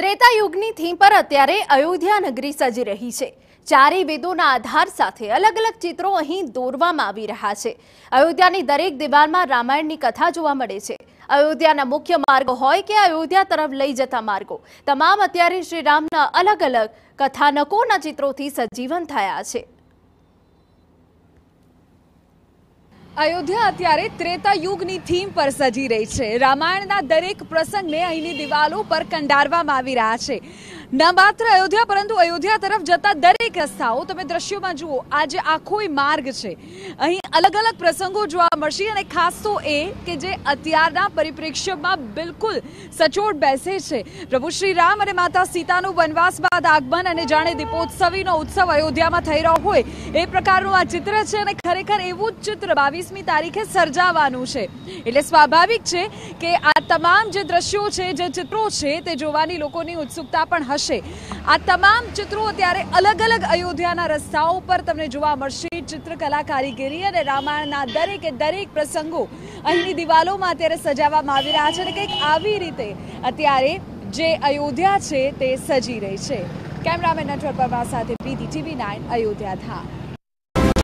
ત્રેતા યુગની થીમ પર અત્યારે અયોધ્યા નગરી સજી રહી છે ચારે વેદોના આધાર સાથે અલગ અલગ ચિત્રો અહીં દોરવામાં આવી રહ્યા છે અયોધ્યાની દરેક દિવાલમાં રામાયણની કથા જોવા મળે છે અયોધ્યાના મુખ્ય માર્ગો હોય કે અયોધ્યા તરફ લઈ જતા માર્ગો તમામ અત્યારે શ્રીરામના અલગ અલગ કથાનકોના ચિત્રોથી સજીવન થયા છે અયોધ્યા અત્યારે ત્રેતા યુગની થીમ પર સજી રહી છે રામાયણના દરેક પ્રસંગને અહીંની દિવાલો પર કંડારવામાં આવી રહ્યા છે ન માત્ર અયોધ્યા પરંતુ અયોધ્યા તરફ જતા દરેક રસ્તાઓ તમે દ્રશ્યોમાં જુઓ આજે જે આખો માર્ગ છે અહીં અલગ અલગ પ્રસંગો જોવા મળશે અને ખાસ તો એ કે જે અત્યારના પરિપ્રેક્ષ્યમાં બિલકુલ સચોટ બેસે છે પ્રભુ શ્રી રામ અને માતા સીતાનું વનવાસ બાદ આગમન અને જાણે દીપોત્સવીનો ઉત્સવ અયોધ્યામાં થઈ રહ્યો હોય એ પ્રકારનું આ ચિત્ર છે અને ખરેખર એવું જ ચિત્ર બાવીસમી તારીખે સર્જાવાનું છે એટલે સ્વાભાવિક છે કે આ તમામ જે દ્રશ્યો છે જે ચિત્રો છે તે જોવાની લોકોની ઉત્સુકતા પણ હશે આ તમામ ચિત્રો અત્યારે અલગ અલગ અયોધ્યાના રસ્તાઓ પર તમને જોવા મળશે ચિત્રકલા કારીગરી અને રામાયણના દરેકે દરેક પ્રસંગો અહીંની દિવાલોમાં અત્યારે સજાવવામાં આવી રહ્યા છે અને કંઈક આવી રીતે અત્યારે જે અયોધ્યા છે તે સજી રહી છે કેમેરામેન નટવર પરમાર સાથે પ્રીતિ ટીવી નાઇન અયોધ્યા ધામ